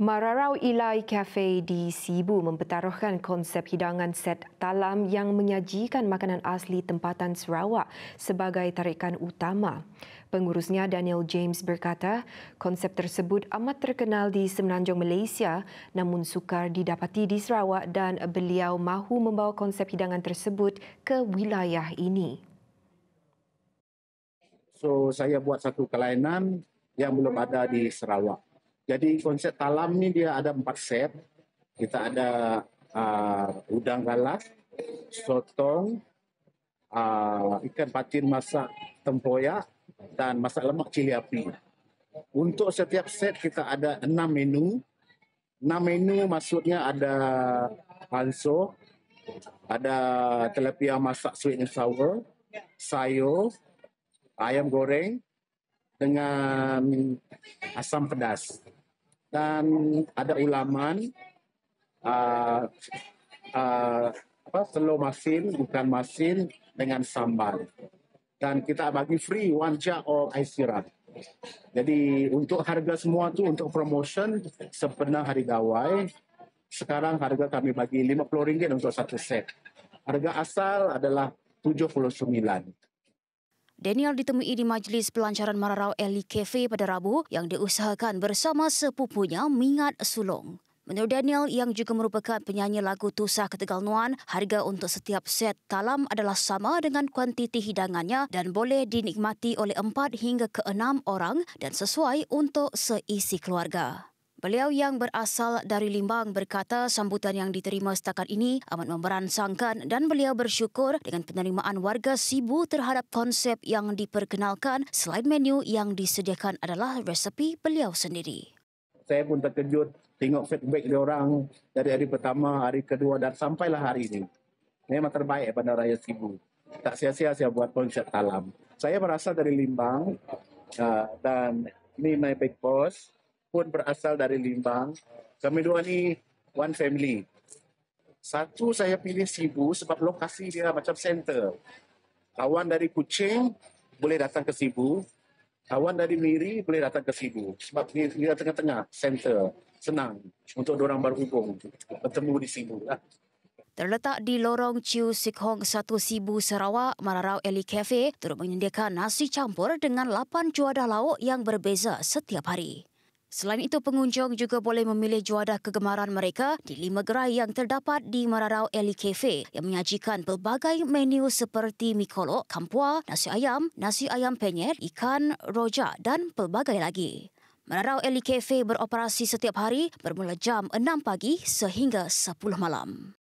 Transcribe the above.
Mararau Ilai Cafe di Sibu mempertaruhkan konsep hidangan set talam yang menyajikan makanan asli tempatan Sarawak sebagai tarikan utama. Pengurusnya Daniel James berkata, konsep tersebut amat terkenal di semenanjung Malaysia namun sukar didapati di Sarawak dan beliau mahu membawa konsep hidangan tersebut ke wilayah ini. So saya buat satu kelainan yang belum ada di Sarawak. Jadi konsep talam ini dia ada empat set. Kita ada uh, udang galas, sotong, uh, ikan patin masak tempoyak dan masak lemak cili api. Untuk setiap set kita ada enam menu. Enam menu maksudnya ada panso, ada telepia masak sweet and sour, sayur, ayam goreng dengan asam pedas dan ada ulaman uh, uh, apa slow masin bukan masin dengan sambal dan kita bagi free one jar of ice Jadi untuk harga semua tuh untuk promotion sebenarnya hari gawai sekarang harga kami bagi 50 ringgit untuk satu set. Harga asal adalah 79. Daniel ditemui di majlis pelancaran Mararau Ellie Cafe pada Rabu yang diusahakan bersama sepupunya Mingat Sulong. Menurut Daniel yang juga merupakan penyanyi lagu Tusah Ketegal Nuan, harga untuk setiap set talam adalah sama dengan kuantiti hidangannya dan boleh dinikmati oleh empat hingga ke enam orang dan sesuai untuk seisi keluarga. Beliau yang berasal dari Limbang berkata sambutan yang diterima setakat ini amat memberansangkan dan beliau bersyukur dengan penerimaan warga Sibu terhadap konsep yang diperkenalkan selain menu yang disediakan adalah resepi beliau sendiri. Saya pun terkejut tengok feedback dia orang dari hari pertama, hari kedua dan sampailah hari ini. Memang terbaik pada Raya Sibu. Tak sia-sia saya buat konsep talam. Saya berasal dari Limbang ah, dan ini my big boss pun berasal dari Limbang. Kami dua ni one family. Satu saya pilih Sibu sebab lokasi dia macam center. Kawan dari Kuching boleh datang ke Sibu. Kawan dari Miri boleh datang ke Sibu. Sebab dia, dia tengah-tengah, center. Senang untuk orang berhubung, bertemu di Sibu. Lah. Terletak di lorong Chiu Sikhong 1 Sibu Sarawak, Mararau Eli Cafe turut menyediakan nasi campur dengan 8 juadah lauk yang berbeza setiap hari. Selain itu, pengunjung juga boleh memilih juadah kegemaran mereka di lima gerai yang terdapat di Mararau Eli Cafe yang menyajikan pelbagai menu seperti mi kampua, nasi ayam, nasi ayam penyet, ikan, roja dan pelbagai lagi. Mararau Eli Cafe beroperasi setiap hari bermula jam 6 pagi sehingga 10 malam.